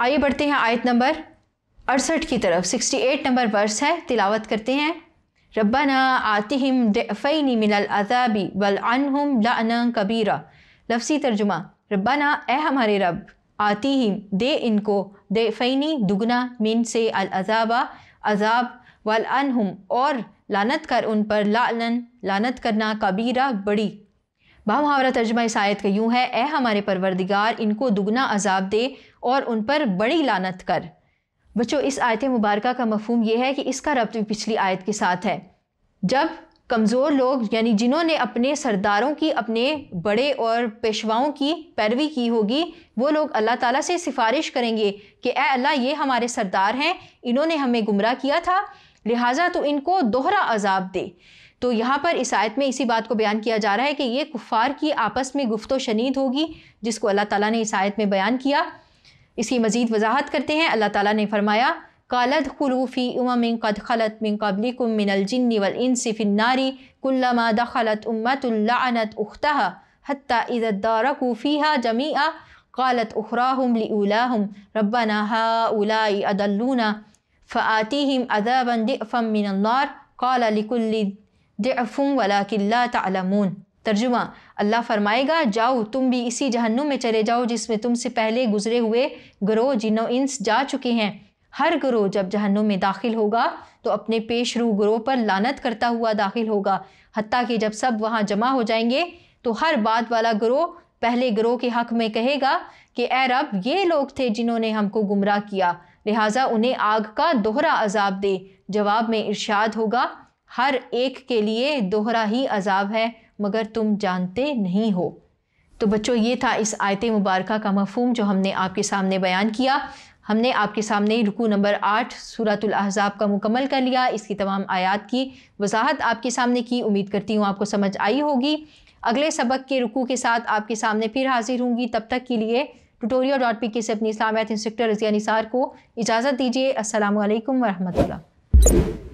आइए बढ़ते हैं आयत नंबर अड़सठ की तरफ 68 नंबर वर्स है तिलावत करते हैं रब्बाना आतिम फ़ैनी मिनल अजाबी वल अनहुम ला कबीरा लफसी तर्जुमा रब्बाना ए हमारे रब आतिम दे इनको दे फ़ैनी दुगना मिन से अल अजाबा अजाब वल हम और लानत कर उन पर लालन लानत करना कबीरा बड़ी मुहावरा तर्जमा इस आयत का यूँ है ए हमारे परवरदिगार इनको दुगना अजाब दे और उन पर बड़ी लानत कर बच्चों इस आयत मुबारक का मफहम यह है कि इसका रब्त भी पिछली आयत के साथ है जब कमज़ोर लोग यानी जिन्होंने अपने सरदारों की अपने बड़े और पेशवाओं की पैरवी की होगी वो लोग अल्लाह ताला से सिफारिश करेंगे कि ए अल्लाह ये हमारे सरदार हैं इन्होंने हमें गुमराह किया था लिहाजा तो इनको दोहरा अजाब दे तो यहाँ पर इस आयत में इसी बात को बयान किया जा रहा है कि ये कुफ़ार की आपस में गुफ्त शनीद होगी जिसको अल्लाह ताला ने इस आयत में बयान किया इसकी मज़ीद वजाहत करते हैं अल्लाह ताला ने फरमाया कालद खलूफ़ी मिन कद खलत मिन कबली कुम मिनलजिन वलिन सिफिन्नारी कुल्लमा खलत उम्मतुल्लानत उख्ता हती इज़दारकूफ़ीहा जमीआ कालत उखराहम लूलाहम रब्बना हा उलाई अदलूना अदा अदाबन फ़म मिनन्नार काला लिकुल्ली दफ़ुम वला किल्ला तलमून तर्जुमा अल्लाह फरमाएगा जाओ तुम भी इसी जहन्नुम में चले जाओ जिसमें तुमसे पहले गुजरे हुए ग्रोह जिनो इंस जा चुके हैं हर ग्रोह जब जहन्नुम में दाखिल होगा तो अपने पेश रू ग्रोह पर लानत करता हुआ दाखिल होगा हती कि जब सब वहाँ जमा हो जाएंगे तो हर बात वाला ग्रोह पहले ग्रोह के हक में कहेगा कि ए रब ये लोग थे जिन्होंने हमको गुमराह किया लिहाजा उन्हें आग का दोहरा अजाब दे जवाब में इर्शाद होगा हर एक के लिए दोहरा ही अजाब है मगर तुम जानते नहीं हो तो बच्चों ये था इस आयत मुबारक का मफहम जो हमने आपके सामने बयान किया हमने आपके सामने रुकू नंबर आठ सूरतुल अहज़ाब का मुकम्मल कर लिया इसकी तमाम आयात की वजाहत आपके सामने की उम्मीद करती हूँ आपको समझ आई होगी अगले सबक के रुकू के साथ आपके सामने फिर हाजिर होंगी तब तक के लिए टुटोरियो डॉट पी के से अपनी इस्लामियात इंस्ट्रक्टर रजिया निसार को इजाज़त दीजिए असल वरहमल